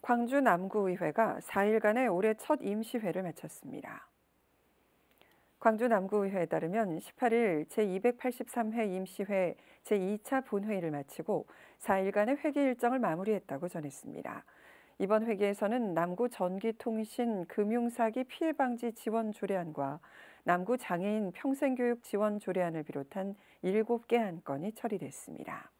광주 남구의회가 4일간의 올해 첫 임시회를 마쳤습니다. 광주 남구의회에 따르면 18일 제283회 임시회 제2차 본회의를 마치고 4일간의 회기 일정을 마무리했다고 전했습니다. 이번 회기에서는 남구 전기통신 금융사기 피해방지 지원 조례안과 남구 장애인 평생교육 지원 조례안을 비롯한 7개 안건이 처리됐습니다.